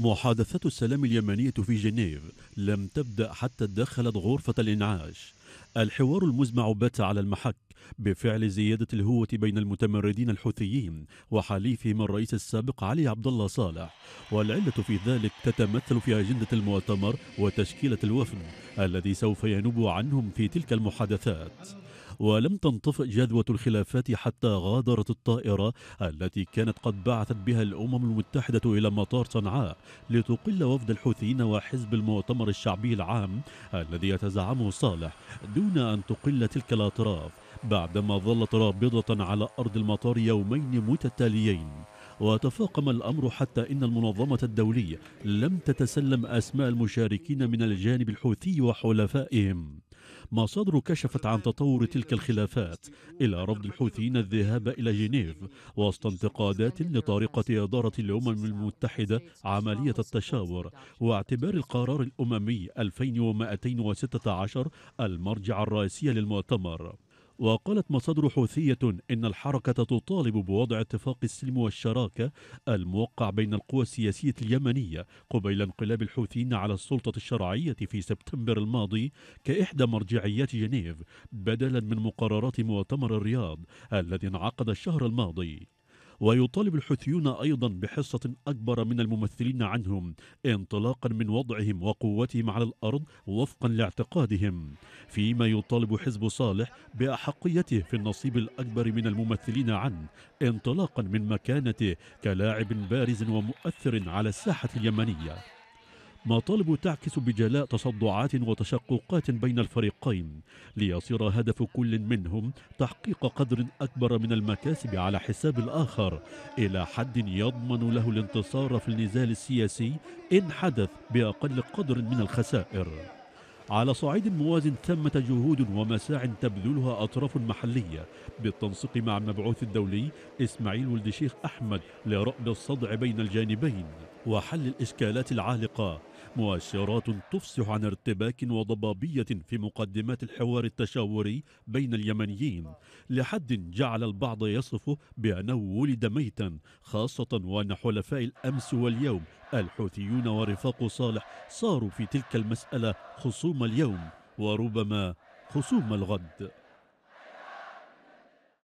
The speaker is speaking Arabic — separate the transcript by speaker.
Speaker 1: محادثات السلام اليمنية في جنيف لم تبدأ حتى دخلت غرفة الإنعاش الحوار المزمع بات على المحك بفعل زيادة الهوة بين المتمردين الحوثيين وحليفهم الرئيس السابق علي عبد الله صالح والعلة في ذلك تتمثل في أجندة المؤتمر وتشكيلة الوفد الذي سوف ينوب عنهم في تلك المحادثات ولم تنطفئ جذوة الخلافات حتى غادرت الطائرة التي كانت قد بعثت بها الأمم المتحدة إلى مطار صنعاء لتقل وفد الحوثيين وحزب المؤتمر الشعبي العام الذي يتزعمه صالح دون أن تقل تلك الأطراف بعدما ظلت رابضة على أرض المطار يومين متتاليين وتفاقم الأمر حتى إن المنظمة الدولية لم تتسلم أسماء المشاركين من الجانب الحوثي وحلفائهم مصادر كشفت عن تطور تلك الخلافات إلى رفض الحوثيين الذهاب إلى جنيف وسط انتقادات لطريقة إدارة الأمم المتحدة عملية التشاور واعتبار القرار الأممي 2216 المرجع الرئيسي للمؤتمر وقالت مصادر حوثية إن الحركة تطالب بوضع اتفاق السلم والشراكة الموقع بين القوى السياسية اليمنية قبيل انقلاب الحوثيين على السلطة الشرعية في سبتمبر الماضي كإحدى مرجعيات جنيف بدلا من مقررات مؤتمر الرياض الذي انعقد الشهر الماضي ويطالب الحوثيون أيضا بحصة أكبر من الممثلين عنهم انطلاقا من وضعهم وقوتهم على الأرض وفقا لاعتقادهم فيما يطالب حزب صالح بأحقيته في النصيب الأكبر من الممثلين عنه انطلاقا من مكانته كلاعب بارز ومؤثر على الساحة اليمنية مطالب تعكس بجلاء تصدعات وتشققات بين الفريقين ليصير هدف كل منهم تحقيق قدر أكبر من المكاسب على حساب الآخر إلى حد يضمن له الانتصار في النزال السياسي إن حدث بأقل قدر من الخسائر على صعيد موازن ثمة جهود ومساع تبذلها أطراف محلية بالتنسيق مع المبعوث الدولي إسماعيل ولد الشيخ أحمد لرأب الصدع بين الجانبين وحل الإشكالات العالقة مؤشرات تفصح عن ارتباك وضبابية في مقدمات الحوار التشاوري بين اليمنيين لحد جعل البعض يصفه بأنه ولد ميتا خاصة وأن حلفاء الأمس واليوم الحوثيون ورفاق صالح صاروا في تلك المسألة خصوم اليوم وربما خصوم الغد